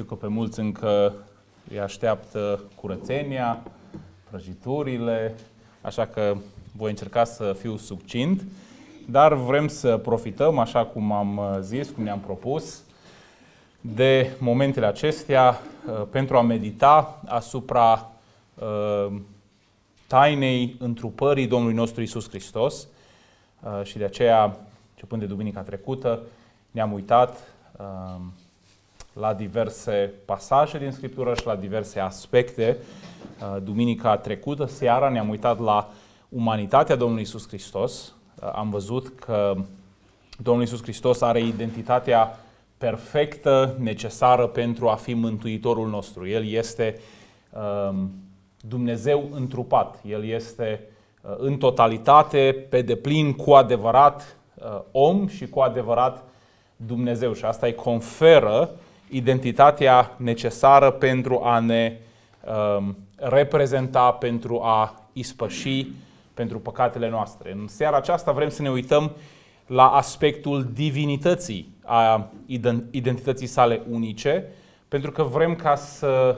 Știu că pe mulți încă îi așteaptă curățenia, prăjiturile, așa că voi încerca să fiu succint, dar vrem să profităm, așa cum am uh, zis, cum ne-am propus, de momentele acestea uh, pentru a medita asupra uh, tainei întrupării Domnului nostru Isus Hristos și de aceea, începând de duminica trecută, ne-am uitat la diverse pasaje din Scriptură și la diverse aspecte. Uh, duminica trecută, seara, ne-am uitat la umanitatea Domnului Isus Hristos. Uh, am văzut că Domnul Isus Hristos are identitatea perfectă, necesară pentru a fi Mântuitorul nostru. El este um, Dumnezeu întrupat. El este uh, în totalitate, pe deplin, cu adevărat om și cu adevărat Dumnezeu. Și asta îi conferă identitatea necesară pentru a ne um, reprezenta, pentru a ispăși pentru păcatele noastre. În seara aceasta vrem să ne uităm la aspectul divinității a identității sale unice, pentru că vrem ca să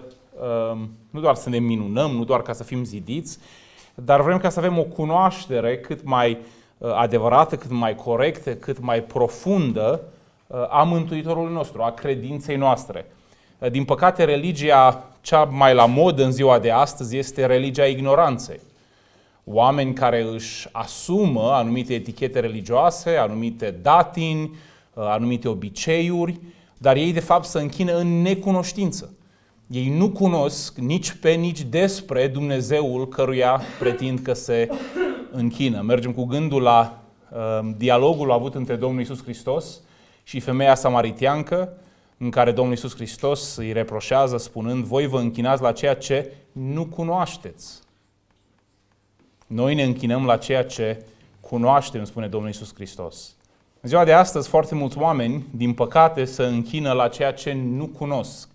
um, nu doar să ne minunăm, nu doar ca să fim zidiți, dar vrem ca să avem o cunoaștere cât mai uh, adevărată, cât mai corectă, cât mai profundă a Mântuitorului nostru, a credinței noastre. Din păcate, religia cea mai la mod în ziua de astăzi este religia ignoranței. Oameni care își asumă anumite etichete religioase, anumite datini, anumite obiceiuri, dar ei de fapt se închină în necunoștință. Ei nu cunosc nici pe, nici despre Dumnezeul căruia pretind că se închină. Mergem cu gândul la uh, dialogul avut între Domnul Isus Hristos și femeia samaritiancă, în care Domnul Iisus Hristos îi reproșează spunând, voi vă închinați la ceea ce nu cunoașteți. Noi ne închinăm la ceea ce cunoaștem, spune Domnul Iisus Hristos. În ziua de astăzi, foarte mulți oameni, din păcate, se închină la ceea ce nu cunosc.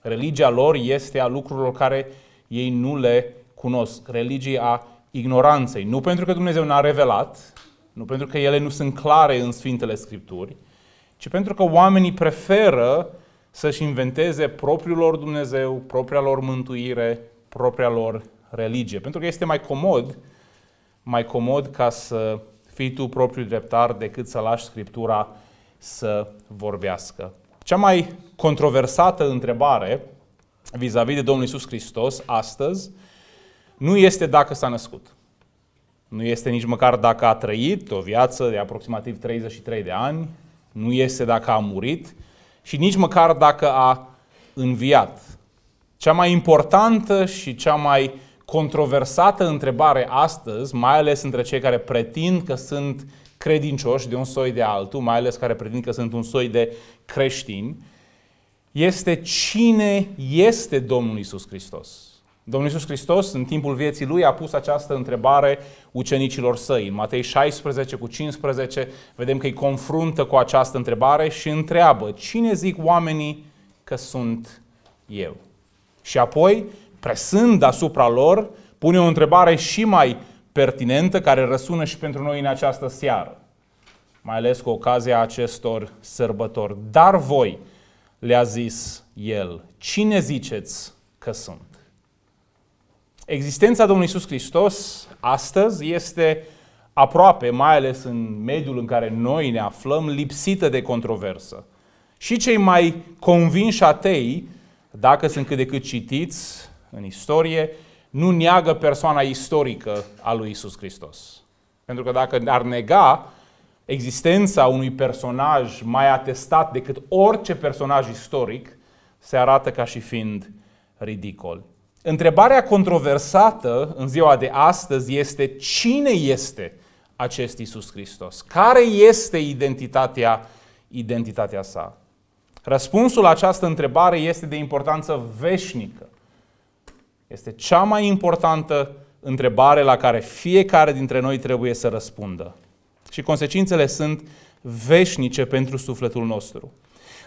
Religia lor este a lucrurilor care ei nu le cunosc. Religia a ignoranței. Nu pentru că Dumnezeu n-a revelat, nu pentru că ele nu sunt clare în Sfintele Scripturi, ci pentru că oamenii preferă să-și inventeze propriul lor Dumnezeu, propria lor mântuire, propria lor religie. Pentru că este mai comod, mai comod ca să fii tu propriul dreptar decât să lași Scriptura să vorbească. Cea mai controversată întrebare vis-a-vis de Domnul Isus Hristos astăzi nu este dacă s-a născut. Nu este nici măcar dacă a trăit o viață de aproximativ 33 de ani, nu este dacă a murit și nici măcar dacă a înviat. Cea mai importantă și cea mai controversată întrebare astăzi, mai ales între cei care pretind că sunt credincioși de un soi de altul, mai ales care pretind că sunt un soi de creștini, este cine este Domnul Isus Hristos. Domnul Iisus Hristos, în timpul vieții lui, a pus această întrebare ucenicilor săi. În Matei 16 cu 15 vedem că îi confruntă cu această întrebare și întreabă, cine zic oamenii că sunt eu? Și apoi, presând asupra lor, pune o întrebare și mai pertinentă care răsună și pentru noi în această seară, mai ales cu ocazia acestor sărbători. Dar voi, le-a zis el, cine ziceți că sunt? Existența Domnului Isus Hristos astăzi este aproape, mai ales în mediul în care noi ne aflăm, lipsită de controversă. Și cei mai convinși atei, dacă sunt cât de cât citiți în istorie, nu neagă persoana istorică a lui Isus Hristos. Pentru că dacă ar nega existența unui personaj mai atestat decât orice personaj istoric, se arată ca și fiind ridicol. Întrebarea controversată în ziua de astăzi este cine este acest Isus Hristos? Care este identitatea, identitatea sa? Răspunsul la această întrebare este de importanță veșnică. Este cea mai importantă întrebare la care fiecare dintre noi trebuie să răspundă. Și consecințele sunt veșnice pentru sufletul nostru.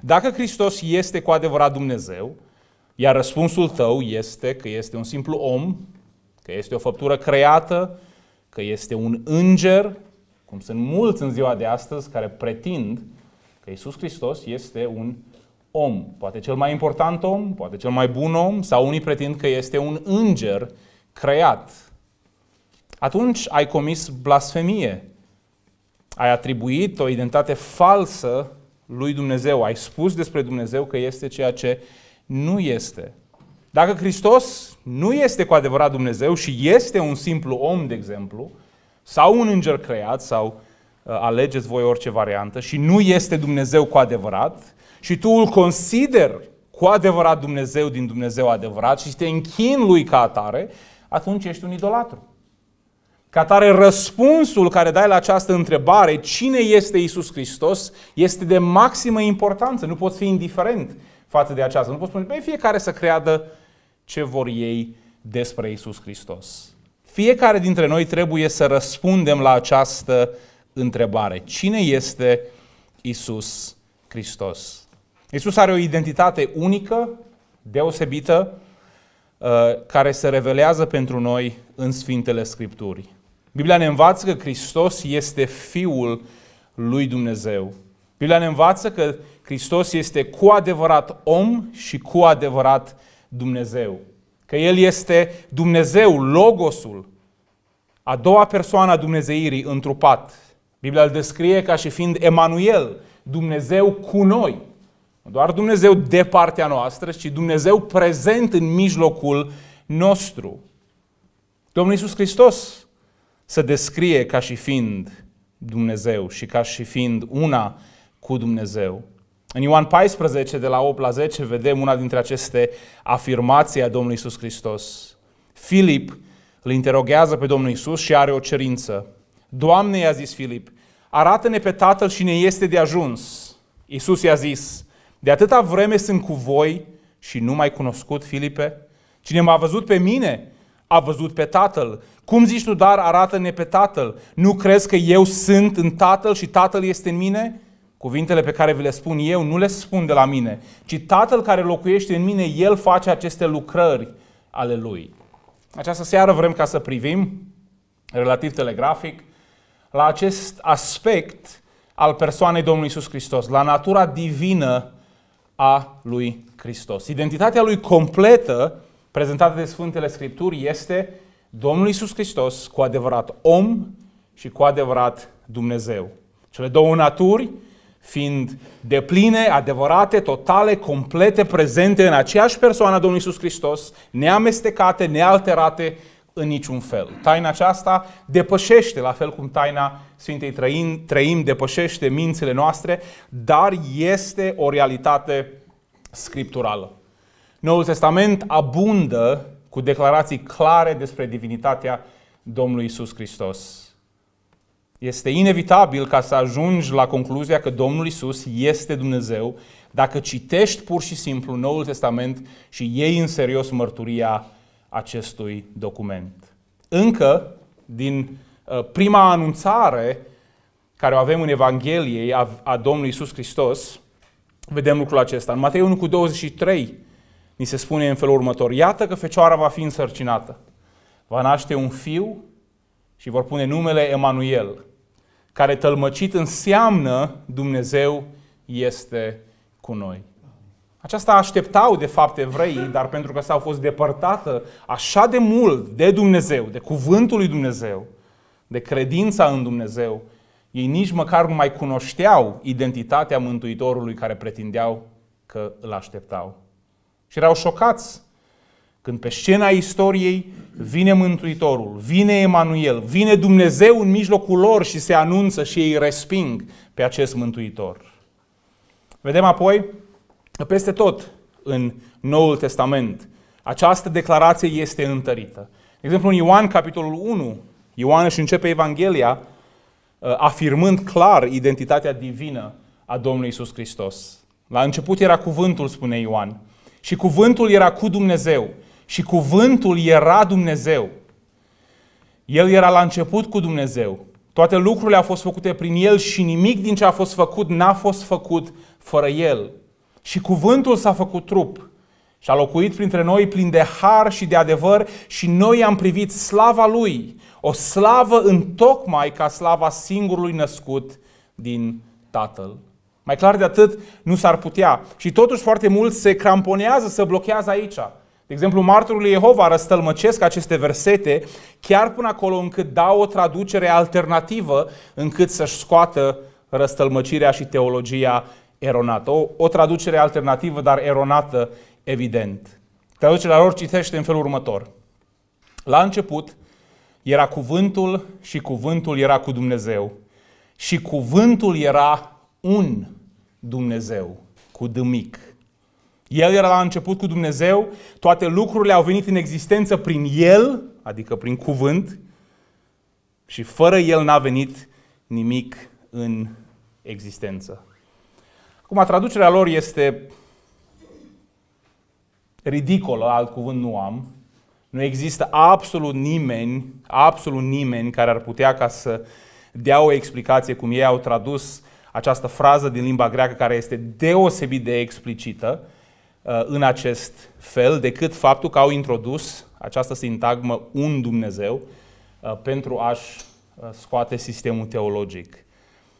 Dacă Hristos este cu adevărat Dumnezeu, iar răspunsul tău este că este un simplu om, că este o făptură creată, că este un înger, cum sunt mulți în ziua de astăzi care pretind că Isus Hristos este un om. Poate cel mai important om, poate cel mai bun om, sau unii pretind că este un înger creat. Atunci ai comis blasfemie. Ai atribuit o identitate falsă lui Dumnezeu. Ai spus despre Dumnezeu că este ceea ce nu este. Dacă Hristos nu este cu adevărat Dumnezeu și este un simplu om, de exemplu, sau un înger creat, sau uh, alegeți voi orice variantă, și nu este Dumnezeu cu adevărat, și tu îl consider cu adevărat Dumnezeu din Dumnezeu adevărat și te închin lui ca atare, atunci ești un idolatru. Ca atare, răspunsul care dai la această întrebare, cine este Isus Hristos, este de maximă importanță. Nu poți fi indiferent față de aceasta. Nu pot spune, băi, fiecare să creadă ce vor ei despre Isus Hristos. Fiecare dintre noi trebuie să răspundem la această întrebare. Cine este Isus Hristos? Isus are o identitate unică, deosebită, uh, care se revelează pentru noi în Sfintele Scripturii. Biblia ne învață că Hristos este Fiul lui Dumnezeu. Biblia ne învață că Hristos este cu adevărat om și cu adevărat Dumnezeu. Că El este Dumnezeu, Logosul, a doua persoană a Dumnezeirii întrupat. Biblia îl descrie ca și fiind Emanuel, Dumnezeu cu noi. Nu doar Dumnezeu de partea noastră, ci Dumnezeu prezent în mijlocul nostru. Domnul Iisus Hristos se descrie ca și fiind Dumnezeu și ca și fiind una cu Dumnezeu. În Ioan 14, de la 8 la 10, vedem una dintre aceste afirmații a Domnului Isus Hristos. Filip îl interoghează pe Domnul Isus și are o cerință. Doamne, i-a zis Filip, arată-ne pe Tatăl și ne este de ajuns. Isus i-a zis, de atâta vreme sunt cu voi și nu mai cunoscut, Filipe? Cine m-a văzut pe mine, a văzut pe Tatăl. Cum zici tu, dar arată-ne pe Tatăl? Nu crezi că eu sunt în Tatăl și Tatăl este în mine? Cuvintele pe care vi le spun eu nu le spun de la mine, ci Tatăl care locuiește în mine, El face aceste lucrări ale Lui. Această seară vrem ca să privim, relativ telegrafic, la acest aspect al persoanei Domnului Isus Hristos, la natura divină a lui Hristos. Identitatea lui completă, prezentată de Sfântele Scripturi, este Domnul Isus Hristos cu adevărat om și cu adevărat Dumnezeu. Cele două naturi fiind depline, adevărate, totale, complete, prezente în aceeași persoană a Domnului Iisus Hristos, neamestecate, nealterate în niciun fel. Taina aceasta depășește, la fel cum taina Sfintei Trăim, trăim depășește mințile noastre, dar este o realitate scripturală. Noul Testament abundă cu declarații clare despre divinitatea Domnului Isus Hristos. Este inevitabil ca să ajungi la concluzia că Domnul Isus este Dumnezeu dacă citești pur și simplu Noul Testament și iei în serios mărturia acestui document. Încă din uh, prima anunțare care o avem în Evanghelie a Domnului Isus Hristos, vedem lucrul acesta. În Matei 1 cu 23 ni se spune în felul următor. Iată că fecioara va fi însărcinată. Va naște un fiu și vor pune numele Emanuel, care tălmăcit înseamnă Dumnezeu este cu noi. Aceasta așteptau, de fapt, evreii, dar pentru că s-au fost depărtată așa de mult de Dumnezeu, de cuvântul lui Dumnezeu, de credința în Dumnezeu, ei nici măcar nu mai cunoșteau identitatea Mântuitorului care pretindeau că îl așteptau. Și erau șocați când pe scena istoriei vine Mântuitorul, vine Emanuel, vine Dumnezeu în mijlocul lor și se anunță și ei resping pe acest Mântuitor. Vedem apoi că peste tot în Noul Testament această declarație este întărită. De exemplu, în Ioan, capitolul 1, Ioan își începe Evanghelia uh, afirmând clar identitatea divină a Domnului Isus Hristos. La început era cuvântul, spune Ioan, și cuvântul era cu Dumnezeu și cuvântul era Dumnezeu. El era la început cu Dumnezeu. Toate lucrurile au fost făcute prin El și nimic din ce a fost făcut n-a fost făcut fără El. Și cuvântul s-a făcut trup și a locuit printre noi plin de har și de adevăr și noi am privit slava Lui, o slavă întocmai ca slava singurului născut din Tatăl. Mai clar de atât nu s-ar putea. Și totuși foarte mult se cramponează, se blochează aici. De exemplu, martorul Jehova răstălmăcesc aceste versete chiar până acolo încât dau o traducere alternativă încât să-și scoată răstălmăcirea și teologia eronată. O, o traducere alternativă, dar eronată, evident. Traducerea lor citește în felul următor. La început era cuvântul și cuvântul era cu Dumnezeu. Și cuvântul era un Dumnezeu cu dâmic. mic. El era la început cu Dumnezeu, toate lucrurile au venit în existență prin El, adică prin cuvânt, și fără El n-a venit nimic în existență. Acum, traducerea lor este ridicolă, alt cuvânt nu am. Nu există absolut nimeni, absolut nimeni care ar putea ca să dea o explicație cum ei au tradus această frază din limba greacă care este deosebit de explicită Uh, în acest fel decât faptul că au introdus această sintagmă un Dumnezeu uh, pentru a-și uh, scoate sistemul teologic.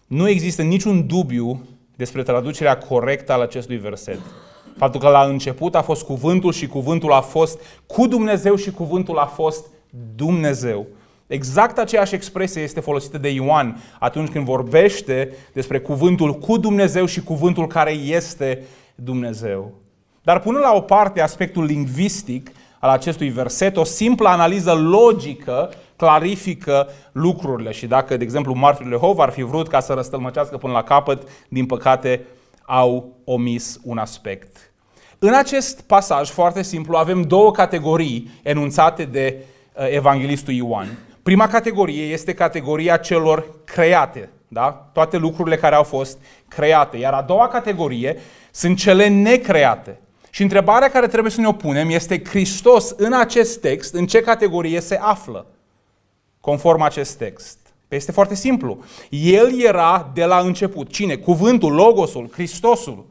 Nu există niciun dubiu despre traducerea corectă al acestui verset. Faptul că la început a fost cuvântul și cuvântul a fost cu Dumnezeu și cuvântul a fost Dumnezeu. Exact aceeași expresie este folosită de Ioan atunci când vorbește despre cuvântul cu Dumnezeu și cuvântul care este Dumnezeu. Dar punând la o parte aspectul lingvistic al acestui verset, o simplă analiză logică clarifică lucrurile. Și dacă, de exemplu, Martin Lehov ar fi vrut ca să răstălmăcească până la capăt, din păcate au omis un aspect. În acest pasaj foarte simplu avem două categorii enunțate de uh, evanghelistul Ioan. Prima categorie este categoria celor create, da? toate lucrurile care au fost create. Iar a doua categorie sunt cele necreate. Și întrebarea care trebuie să ne opunem este Hristos în acest text, în ce categorie se află conform acest text? Păi este foarte simplu. El era de la început. Cine? Cuvântul, Logosul, Hristosul.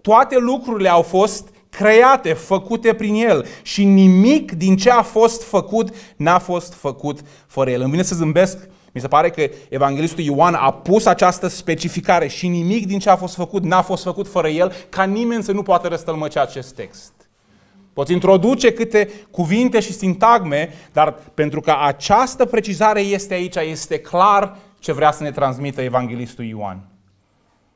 Toate lucrurile au fost create, făcute prin El și nimic din ce a fost făcut n-a fost făcut fără El. Îmi vine să zâmbesc mi se pare că evanghelistul Ioan a pus această specificare și nimic din ce a fost făcut n-a fost făcut fără el, ca nimeni să nu poată răstălmăce acest text. Poți introduce câte cuvinte și sintagme, dar pentru că această precizare este aici, este clar ce vrea să ne transmită evanghelistul Ioan.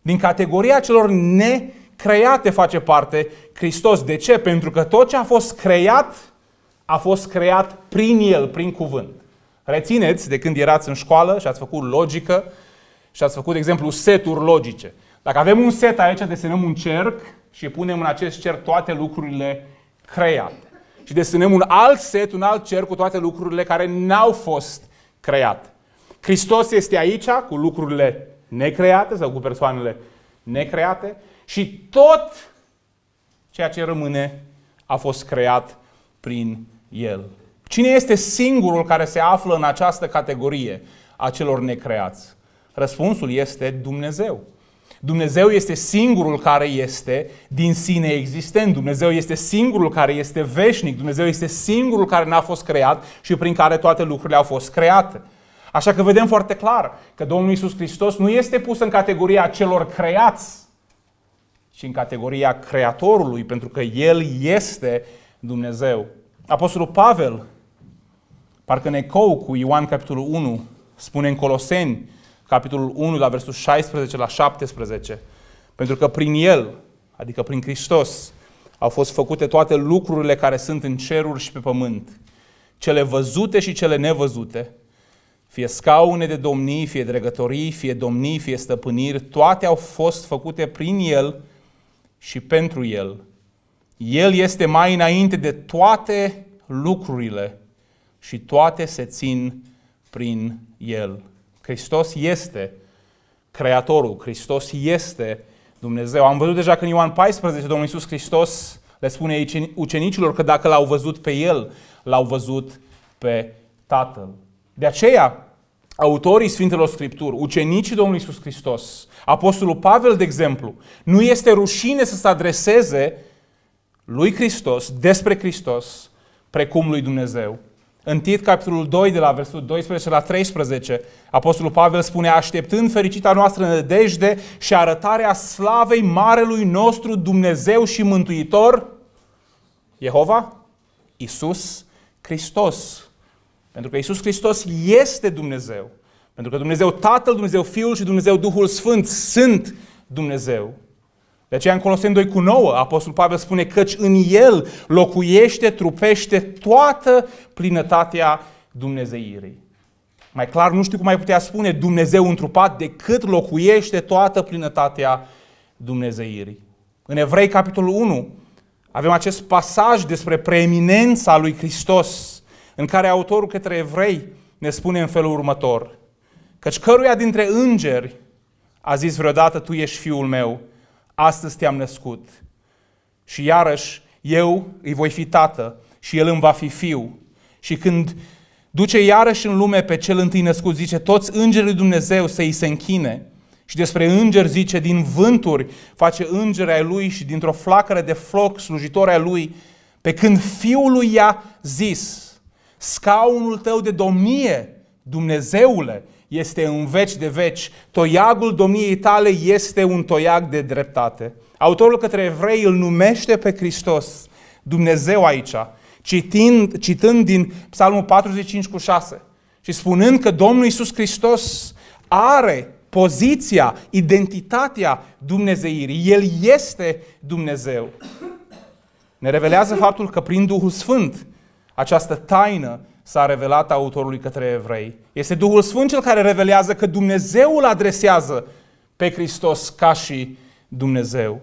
Din categoria celor necreate face parte Hristos. De ce? Pentru că tot ce a fost creat, a fost creat prin El, prin cuvânt. Rețineți de când erați în școală și ați făcut logică și ați făcut, de exemplu, seturi logice. Dacă avem un set aici, desenăm un cerc și punem în acest cerc toate lucrurile create. Și desenăm un alt set, un alt cerc cu toate lucrurile care n-au fost create. Hristos este aici cu lucrurile necreate sau cu persoanele necreate și tot ceea ce rămâne a fost creat prin El. Cine este singurul care se află în această categorie a celor necreați? Răspunsul este Dumnezeu. Dumnezeu este singurul care este din sine existent. Dumnezeu este singurul care este veșnic. Dumnezeu este singurul care n-a fost creat și prin care toate lucrurile au fost create. Așa că vedem foarte clar că Domnul Isus Hristos nu este pus în categoria celor creați, ci în categoria Creatorului, pentru că El este Dumnezeu. Apostolul Pavel Parcă în ecou cu Ioan capitolul 1, spune în Coloseni, capitolul 1, la versul 16 la 17, pentru că prin El, adică prin Hristos, au fost făcute toate lucrurile care sunt în ceruri și pe pământ, cele văzute și cele nevăzute, fie scaune de domnii, fie dregătorii, fie domnii, fie stăpâniri, toate au fost făcute prin El și pentru El. El este mai înainte de toate lucrurile și toate se țin prin El. Hristos este Creatorul, Hristos este Dumnezeu. Am văzut deja că în Ioan 14 Domnul Iisus Hristos le spune aici ucenicilor că dacă l-au văzut pe El, l-au văzut pe Tatăl. De aceea, autorii Sfintelor Scripturi, ucenicii Domnului Iisus Hristos, Apostolul Pavel, de exemplu, nu este rușine să se adreseze lui Hristos, despre Hristos, precum lui Dumnezeu. În Tit, capitolul 2, de la versul 12 la 13, Apostolul Pavel spune, așteptând fericita noastră nădejde și arătarea slavei Marelui nostru Dumnezeu și Mântuitor, Jehova, Isus Hristos. Pentru că Isus Hristos este Dumnezeu. Pentru că Dumnezeu Tatăl, Dumnezeu Fiul și Dumnezeu Duhul Sfânt sunt Dumnezeu. De aceea în Coloseni 2 cu 9, Apostol Pavel spune căci în el locuiește, trupește toată plinătatea Dumnezeirii. Mai clar nu știu cum mai putea spune Dumnezeu întrupat decât locuiește toată plinătatea Dumnezeirii. În Evrei, capitolul 1, avem acest pasaj despre preeminența lui Hristos, în care autorul către evrei ne spune în felul următor, căci căruia dintre îngeri a zis vreodată, tu ești fiul meu, astăzi te-am născut. Și iarăși, eu îi voi fi tată și el îmi va fi fiu. Și când duce iarăși în lume pe cel întâi născut, zice, toți îngerii Dumnezeu să îi se închine. Și despre înger zice, din vânturi face îngerea lui și dintr-o flacără de floc slujitori ai lui, pe când fiul lui i-a zis, scaunul tău de domnie, Dumnezeule, este în veci de veci. Toiagul domniei tale este un toiag de dreptate. Autorul către evrei îl numește pe Hristos, Dumnezeu aici, citind, citând din Psalmul 45 cu 6 și spunând că Domnul Iisus Hristos are poziția, identitatea dumnezeirii. El este Dumnezeu. Ne revelează faptul că prin Duhul Sfânt această taină s-a revelat autorului către evrei. Este Duhul Sfânt cel care revelează că Dumnezeu îl adresează pe Hristos ca și Dumnezeu.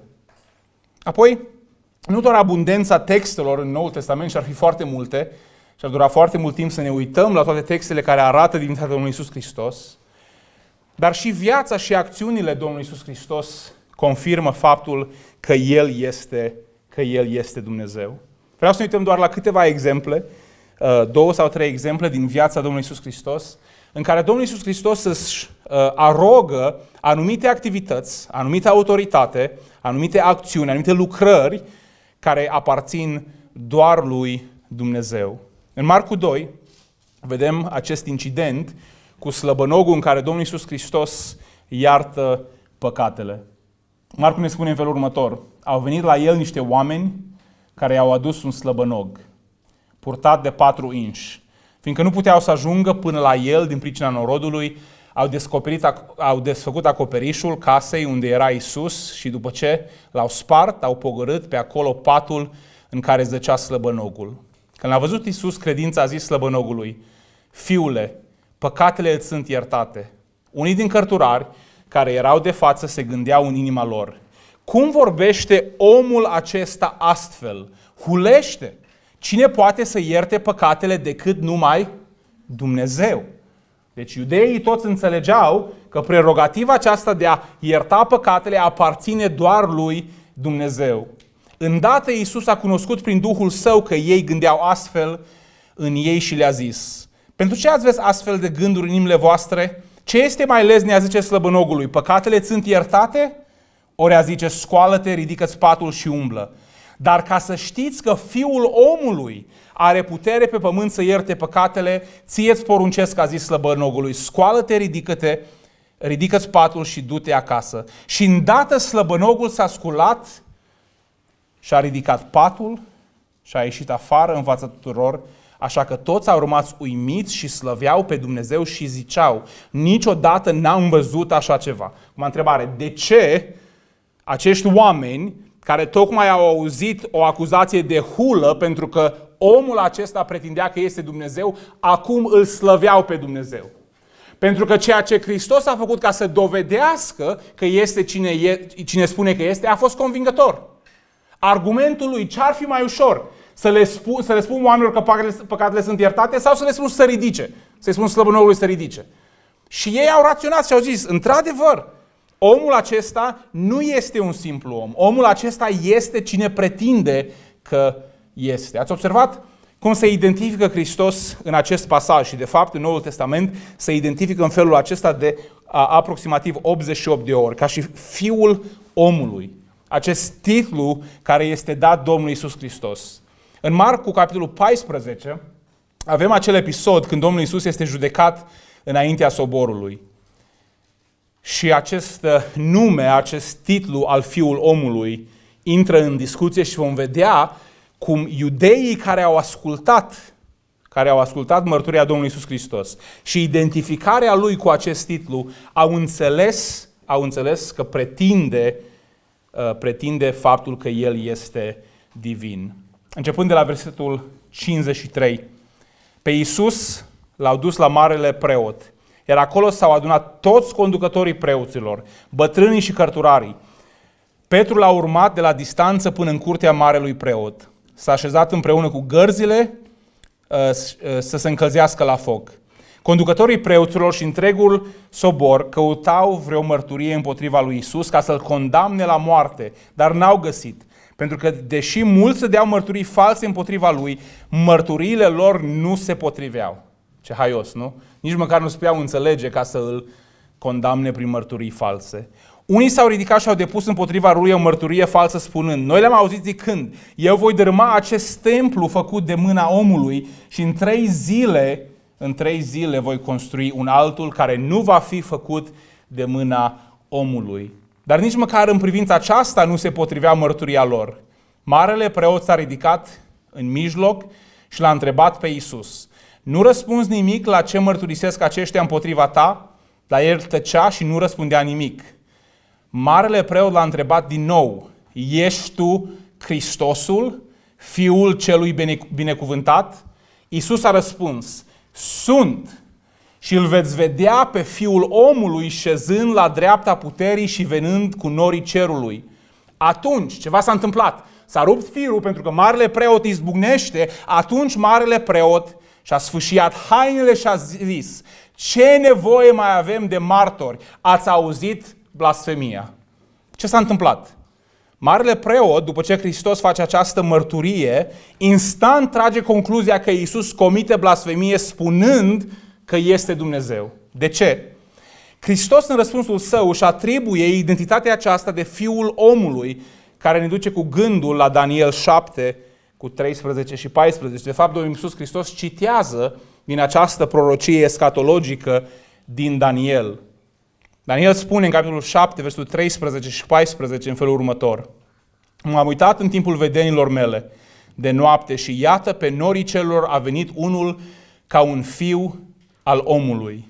Apoi, nu doar abundența textelor în Noul Testament, și ar fi foarte multe, și ar dura foarte mult timp să ne uităm la toate textele care arată divinitatea Domnului Isus Hristos, dar și viața și acțiunile Domnului Isus Hristos confirmă faptul că El este, că El este Dumnezeu. Vreau să ne uităm doar la câteva exemple Uh, două sau trei exemple din viața Domnului Isus Hristos, în care Domnul Isus Hristos își uh, arogă anumite activități, anumite autoritate, anumite acțiuni, anumite lucrări care aparțin doar lui Dumnezeu. În Marcu 2 vedem acest incident cu slăbănogul în care Domnul Isus Hristos iartă păcatele. Marcu ne spune în felul următor, au venit la el niște oameni care i-au adus un slăbănog purtat de patru inși. Fiindcă nu puteau să ajungă până la el din pricina norodului, au, descoperit, au desfăcut acoperișul casei unde era Isus și după ce l-au spart, au pogărât pe acolo patul în care zăcea slăbănogul. Când l-a văzut Isus, credința a zis slăbănogului, Fiule, păcatele îți sunt iertate. Unii din cărturari care erau de față se gândeau în inima lor, cum vorbește omul acesta astfel? Hulește! Cine poate să ierte păcatele decât numai Dumnezeu? Deci iudeii toți înțelegeau că prerogativa aceasta de a ierta păcatele aparține doar lui Dumnezeu. Îndată Iisus a cunoscut prin Duhul Său că ei gândeau astfel în ei și le-a zis, pentru ce ați vezi astfel de gânduri în inimile voastre? Ce este mai leznea, zice slăbănogului, păcatele sunt iertate? Ori a zice, scoală-te, ridică-ți patul și umblă. Dar ca să știți că Fiul omului are putere pe pământ să ierte păcatele, ție ți poruncesc, a zis slăbănogului, scoală-te, ridică-te, ridică-ți patul și du-te acasă. Și îndată slăbănogul s-a sculat și a ridicat patul și a ieșit afară în fața tuturor, așa că toți au rămas uimiți și slăveau pe Dumnezeu și ziceau, niciodată n-am văzut așa ceva. Cum întrebare, de ce acești oameni care tocmai au auzit o acuzație de hulă pentru că omul acesta pretindea că este Dumnezeu, acum îl slăveau pe Dumnezeu. Pentru că ceea ce Hristos a făcut ca să dovedească că este cine, e, cine spune că este, a fost convingător. Argumentul lui ce ar fi mai ușor? Să le, spu, să le spun oamenilor că păcatele sunt iertate sau să le spun să ridice? Să-i spun slăbănorului să ridice? Și ei au raționat și au zis, într-adevăr, Omul acesta nu este un simplu om. Omul acesta este cine pretinde că este. Ați observat cum se identifică Hristos în acest pasaj și de fapt în Noul Testament se identifică în felul acesta de a, aproximativ 88 de ori, ca și fiul omului. Acest titlu care este dat Domnului Isus Hristos. În Marcu, capitolul 14, avem acel episod când Domnul Isus este judecat înaintea soborului. Și acest uh, nume, acest titlu al Fiul Omului intră în discuție și vom vedea cum iudeii care au ascultat care au ascultat mărturia Domnului Isus Hristos și identificarea lui cu acest titlu au înțeles, au înțeles că pretinde, uh, pretinde faptul că el este divin. Începând de la versetul 53, pe Isus l-au dus la marele preot iar acolo s-au adunat toți conducătorii preoților, bătrânii și cărturarii. Petru l-a urmat de la distanță până în curtea marelui preot. S-a așezat împreună cu gărzile uh, uh, să se încălzească la foc. Conducătorii preoților și întregul sobor căutau vreo mărturie împotriva lui Isus ca să-l condamne la moarte, dar n-au găsit. Pentru că, deși mulți se deau mărturii false împotriva lui, mărturiile lor nu se potriveau. Ce haios, nu? nici măcar nu spuneau înțelege ca să îl condamne prin mărturii false. Unii s-au ridicat și au depus împotriva lui o mărturie falsă spunând, noi le-am auzit zicând, eu voi dărâma acest templu făcut de mâna omului și în trei zile, în trei zile voi construi un altul care nu va fi făcut de mâna omului. Dar nici măcar în privința aceasta nu se potrivea mărturia lor. Marele preot s-a ridicat în mijloc și l-a întrebat pe Isus: nu răspunzi nimic la ce mărturisesc aceștia împotriva ta, dar el tăcea și nu răspundea nimic. Marele preot l-a întrebat din nou, ești tu Hristosul, fiul celui binecuvântat? Iisus a răspuns, sunt și îl veți vedea pe fiul omului șezând la dreapta puterii și venând cu norii cerului. Atunci, ceva s-a întâmplat. S-a rupt firul pentru că marele preot izbucnește, atunci marele preot și-a sfâșiat hainele și a zis, ce nevoie mai avem de martori? Ați auzit blasfemia. Ce s-a întâmplat? Marele preot, după ce Hristos face această mărturie, instant trage concluzia că Iisus comite blasfemie spunând că este Dumnezeu. De ce? Hristos în răspunsul său își atribuie identitatea aceasta de fiul omului, care ne duce cu gândul la Daniel 7 cu 13 și 14. De fapt, Domnul Iisus Hristos citează din această prorocie escatologică din Daniel. Daniel spune în capitolul 7, versetul 13 și 14 în felul următor. M-am uitat în timpul vedenilor mele de noapte și iată pe norii celor a venit unul ca un fiu al omului.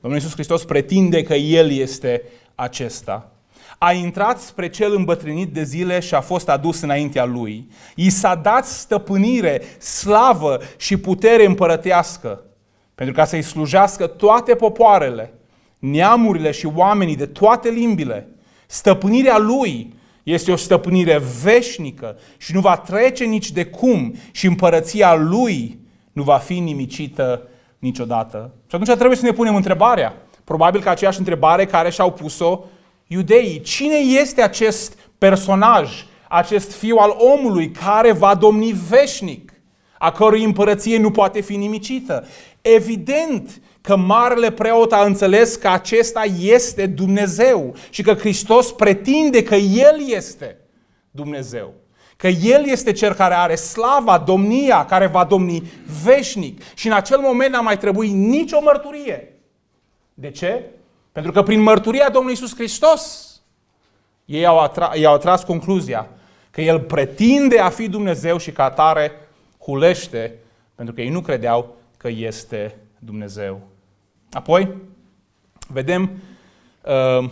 Domnul Iisus Hristos pretinde că El este acesta a intrat spre cel îmbătrânit de zile și a fost adus înaintea lui. I s-a dat stăpânire, slavă și putere împărătească, pentru ca să-i slujească toate popoarele, neamurile și oamenii de toate limbile. Stăpânirea lui este o stăpânire veșnică și nu va trece nici de cum și împărăția lui nu va fi nimicită niciodată. Și atunci trebuie să ne punem întrebarea. Probabil că aceeași întrebare care și-au pus-o iudeii, cine este acest personaj, acest fiu al omului care va domni veșnic, a cărui împărăție nu poate fi nimicită. Evident că marele preot a înțeles că acesta este Dumnezeu și că Hristos pretinde că El este Dumnezeu. Că El este cel care are slava, domnia, care va domni veșnic. Și în acel moment n-a mai trebuit nicio mărturie. De ce? Pentru că prin mărturia Domnului Isus Hristos, ei au, atra- ei au atras concluzia că el pretinde a fi Dumnezeu și ca atare hulește, pentru că ei nu credeau că este Dumnezeu. Apoi, vedem uh,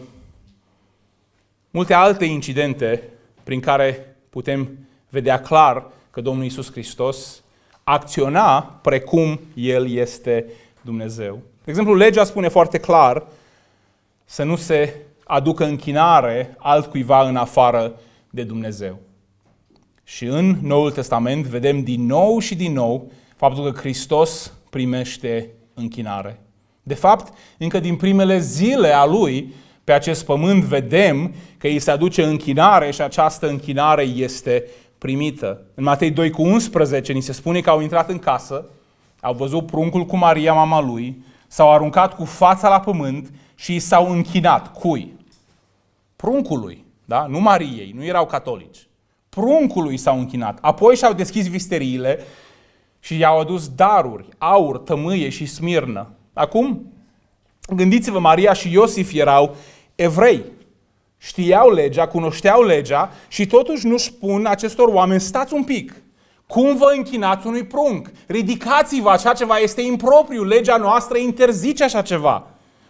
multe alte incidente prin care putem vedea clar că Domnul Isus Hristos acționa precum El este Dumnezeu. De exemplu, legea spune foarte clar să nu se aducă închinare altcuiva în afară de Dumnezeu. Și în Noul Testament vedem din nou și din nou faptul că Hristos primește închinare. De fapt, încă din primele zile a lui, pe acest pământ, vedem că îi se aduce închinare și această închinare este primită. În Matei 2 cu 11 ni se spune că au intrat în casă, au văzut pruncul cu Maria, mama lui, s-au aruncat cu fața la pământ și i s-au închinat. Cui? Pruncului, da? Nu Mariei, nu erau catolici. Pruncului s-au închinat. Apoi și-au deschis visteriile și i-au adus daruri, aur, tămâie și smirnă. Acum, gândiți-vă, Maria și Iosif erau evrei. Știau legea, cunoșteau legea și totuși nu spun acestor oameni, stați un pic, cum vă închinați unui prunc? Ridicați-vă, așa ceva este impropriu, legea noastră interzice așa ceva.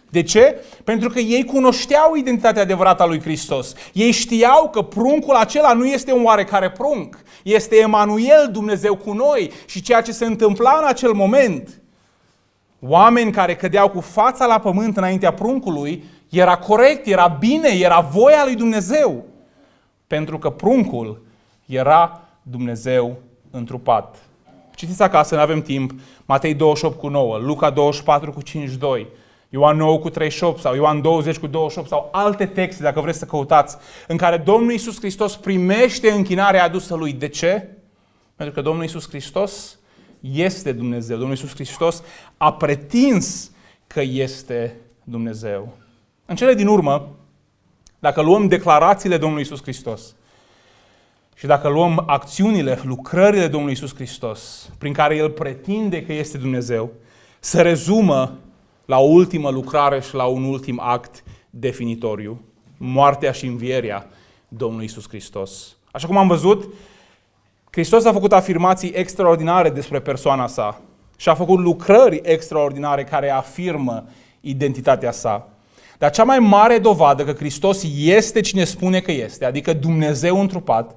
De ce? Pentru că ei cunoșteau identitatea adevărată a lui Hristos. Ei știau că pruncul acela nu este un oarecare prunc. Este Emanuel, Dumnezeu cu noi. Și ceea ce se întâmpla în acel moment, oameni care cădeau cu fața la pământ înaintea pruncului, era corect, era bine, era voia lui Dumnezeu. Pentru că pruncul era Dumnezeu întrupat. Citiți acasă, nu avem timp. Matei 28 cu 9, Luca 24 cu 52. Ioan 9 cu 38 sau Ioan 20 cu 28 sau alte texte, dacă vreți să căutați, în care Domnul Iisus Hristos primește închinarea adusă lui. De ce? Pentru că Domnul Iisus Hristos este Dumnezeu. Domnul Iisus Hristos a pretins că este Dumnezeu. În cele din urmă, dacă luăm declarațiile Domnului Iisus Hristos și dacă luăm acțiunile, lucrările Domnului Iisus Hristos, prin care El pretinde că este Dumnezeu, se rezumă la o ultimă lucrare și la un ultim act definitoriu, moartea și învierea Domnului Isus Hristos. Așa cum am văzut, Hristos a făcut afirmații extraordinare despre persoana sa și a făcut lucrări extraordinare care afirmă identitatea sa. Dar cea mai mare dovadă că Hristos este cine spune că este, adică Dumnezeu întrupat,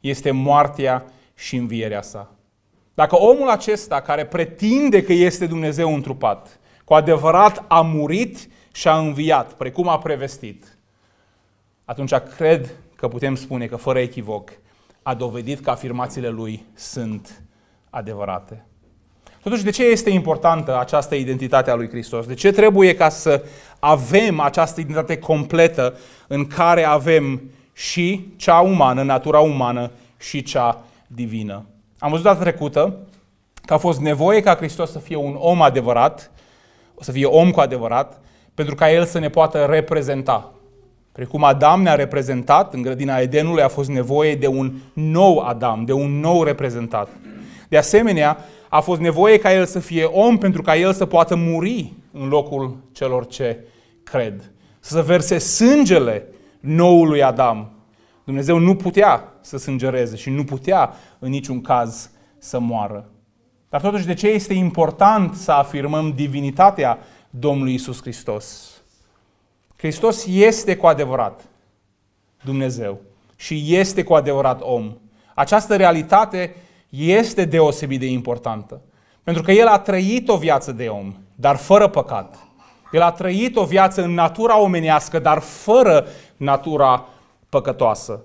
este moartea și învierea sa. Dacă omul acesta care pretinde că este Dumnezeu întrupat, cu adevărat a murit și a înviat, precum a prevestit. Atunci cred că putem spune că fără echivoc a dovedit că afirmațiile lui sunt adevărate. Totuși, de ce este importantă această identitate a lui Hristos? De ce trebuie ca să avem această identitate completă în care avem și cea umană, natura umană și cea divină? Am văzut data trecută că a fost nevoie ca Hristos să fie un om adevărat să fie om cu adevărat, pentru ca el să ne poată reprezenta. Precum Adam ne-a reprezentat în grădina Edenului, a fost nevoie de un nou Adam, de un nou reprezentat. De asemenea, a fost nevoie ca el să fie om pentru ca el să poată muri în locul celor ce cred. Să verse sângele noului Adam. Dumnezeu nu putea să sângereze și nu putea în niciun caz să moară. Dar totuși de ce este important să afirmăm divinitatea Domnului Isus Hristos? Hristos este cu adevărat Dumnezeu și este cu adevărat om. Această realitate este deosebit de importantă. Pentru că El a trăit o viață de om, dar fără păcat. El a trăit o viață în natura omenească, dar fără natura păcătoasă.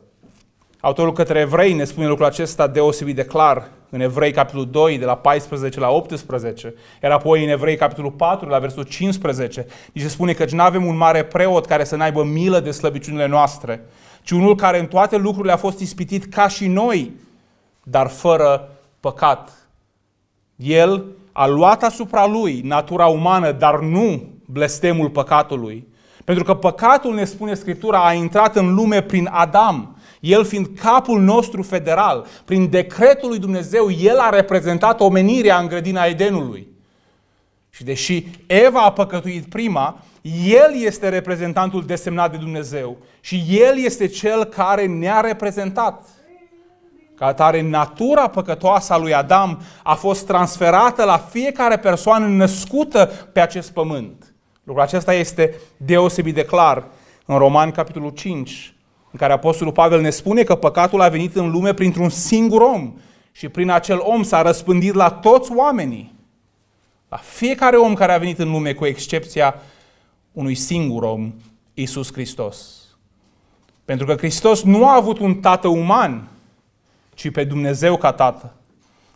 Autorul către evrei ne spune lucrul acesta deosebit de clar în Evrei capitolul 2, de la 14 la 18, iar apoi în Evrei capitolul 4, la versul 15, ni se spune că nu avem un mare preot care să n-aibă milă de slăbiciunile noastre, ci unul care în toate lucrurile a fost ispitit ca și noi, dar fără păcat. El a luat asupra lui natura umană, dar nu blestemul păcatului. Pentru că păcatul, ne spune Scriptura, a intrat în lume prin Adam – el fiind capul nostru federal, prin decretul lui Dumnezeu, El a reprezentat omenirea în grădina Edenului. Și deși Eva a păcătuit prima, El este reprezentantul desemnat de Dumnezeu și El este Cel care ne-a reprezentat. Ca atare, natura păcătoasă a lui Adam a fost transferată la fiecare persoană născută pe acest pământ. Lucrul acesta este deosebit de clar în Roman, capitolul 5, în care Apostolul Pavel ne spune că păcatul a venit în lume printr-un singur om și prin acel om s-a răspândit la toți oamenii. La fiecare om care a venit în lume, cu excepția unui singur om, Isus Hristos. Pentru că Hristos nu a avut un tată uman, ci pe Dumnezeu ca tată.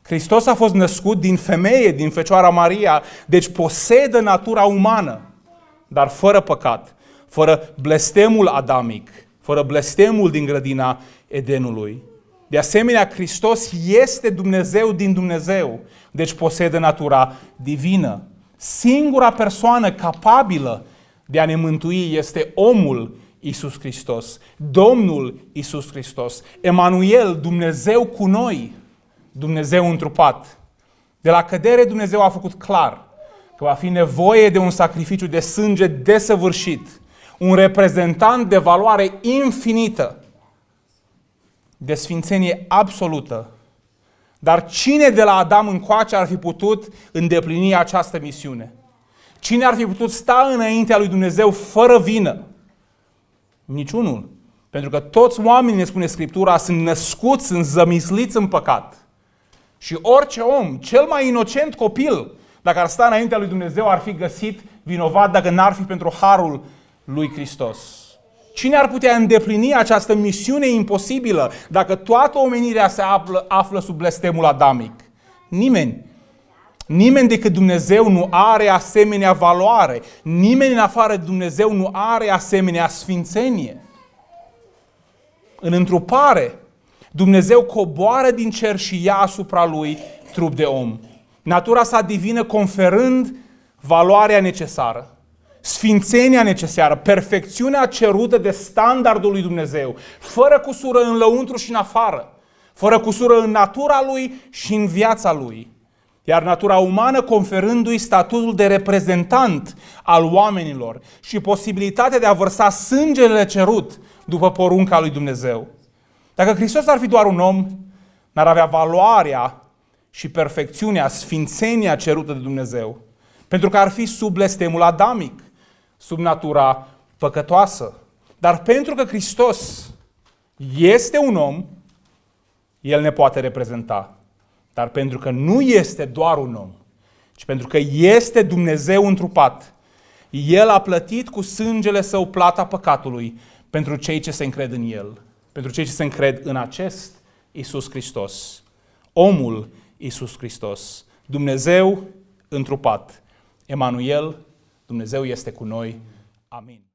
Hristos a fost născut din femeie, din Fecioara Maria, deci posedă natura umană, dar fără păcat, fără blestemul adamic – fără blestemul din grădina Edenului. De asemenea, Hristos este Dumnezeu din Dumnezeu, deci posedă natura divină. Singura persoană capabilă de a ne mântui este omul Isus Hristos, Domnul Isus Hristos, Emanuel, Dumnezeu cu noi, Dumnezeu întrupat. De la cădere Dumnezeu a făcut clar că va fi nevoie de un sacrificiu de sânge desăvârșit un reprezentant de valoare infinită, de sfințenie absolută. Dar cine de la Adam încoace ar fi putut îndeplini această misiune? Cine ar fi putut sta înaintea lui Dumnezeu fără vină? Niciunul. Pentru că toți oamenii, ne spune Scriptura, sunt născuți, sunt zămisliți în păcat. Și orice om, cel mai inocent copil, dacă ar sta înaintea lui Dumnezeu, ar fi găsit vinovat dacă n-ar fi pentru harul lui Hristos. Cine ar putea îndeplini această misiune imposibilă dacă toată omenirea se află, află sub blestemul adamic? Nimeni. Nimeni decât Dumnezeu nu are asemenea valoare. Nimeni în afară de Dumnezeu nu are asemenea sfințenie. În întrupare, Dumnezeu coboară din cer și ia asupra lui trup de om. Natura sa divină conferând valoarea necesară sfințenia necesară, perfecțiunea cerută de standardul lui Dumnezeu, fără cusură în lăuntru și în afară, fără cusură în natura lui și în viața lui, iar natura umană conferându-i statutul de reprezentant al oamenilor și posibilitatea de a vărsa sângele cerut după porunca lui Dumnezeu. Dacă Hristos ar fi doar un om, n-ar avea valoarea și perfecțiunea, sfințenia cerută de Dumnezeu, pentru că ar fi sub blestemul adamic sub natura păcătoasă. Dar pentru că Hristos este un om, El ne poate reprezenta. Dar pentru că nu este doar un om, ci pentru că este Dumnezeu întrupat, El a plătit cu sângele său plata păcatului pentru cei ce se încred în El, pentru cei ce se încred în acest Isus Hristos, omul Isus Hristos, Dumnezeu întrupat, Emanuel Dumnezeu este cu noi. Amin.